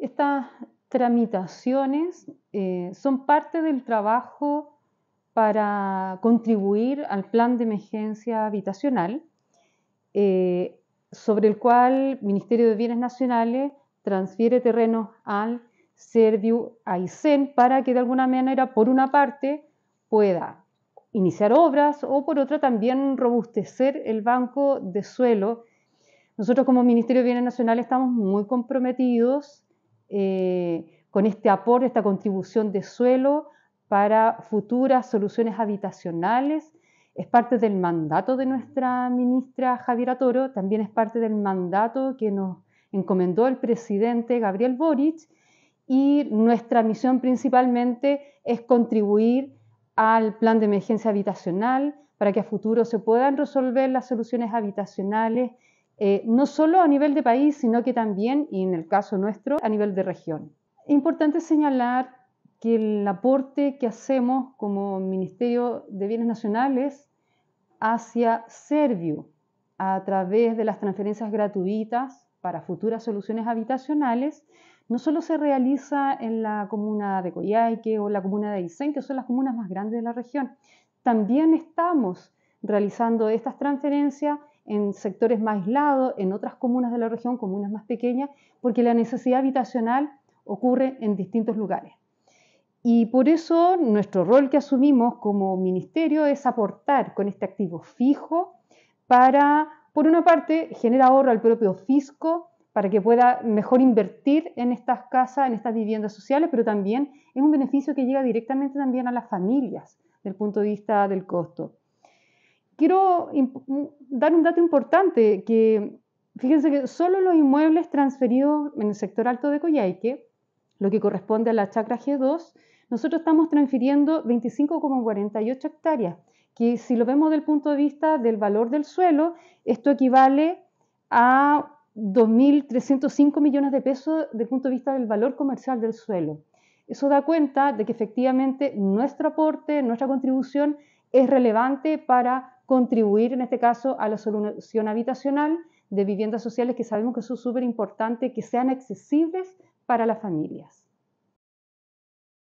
Estas tramitaciones eh, son parte del trabajo para contribuir al plan de emergencia habitacional, eh, sobre el cual el Ministerio de Bienes Nacionales transfiere terrenos al Serviu Aicen para que de alguna manera, por una parte, pueda iniciar obras o por otra también robustecer el banco de suelo. Nosotros como Ministerio de Bienes Nacionales estamos muy comprometidos eh, con este aporte, esta contribución de suelo para futuras soluciones habitacionales. Es parte del mandato de nuestra ministra Javiera Toro, también es parte del mandato que nos encomendó el presidente Gabriel Boric y nuestra misión principalmente es contribuir al plan de emergencia habitacional para que a futuro se puedan resolver las soluciones habitacionales eh, no solo a nivel de país, sino que también, y en el caso nuestro, a nivel de región. importante señalar que el aporte que hacemos como Ministerio de Bienes Nacionales hacia Servio a través de las transferencias gratuitas para futuras soluciones habitacionales no solo se realiza en la comuna de Coyhaique o la comuna de Isen, que son las comunas más grandes de la región, también estamos realizando estas transferencias en sectores más aislados, en otras comunas de la región, comunas más pequeñas, porque la necesidad habitacional ocurre en distintos lugares. Y por eso nuestro rol que asumimos como ministerio es aportar con este activo fijo para, por una parte, generar ahorro al propio fisco, para que pueda mejor invertir en estas casas, en estas viviendas sociales, pero también es un beneficio que llega directamente también a las familias desde el punto de vista del costo quiero mm, dar un dato importante, que fíjense que solo los inmuebles transferidos en el sector alto de Coyhaique, lo que corresponde a la chacra G2, nosotros estamos transfiriendo 25,48 hectáreas, que si lo vemos del punto de vista del valor del suelo, esto equivale a 2.305 millones de pesos desde el punto de vista del valor comercial del suelo. Eso da cuenta de que efectivamente nuestro aporte, nuestra contribución es relevante para contribuir en este caso a la solución habitacional de viviendas sociales que sabemos que es súper importante que sean accesibles para las familias.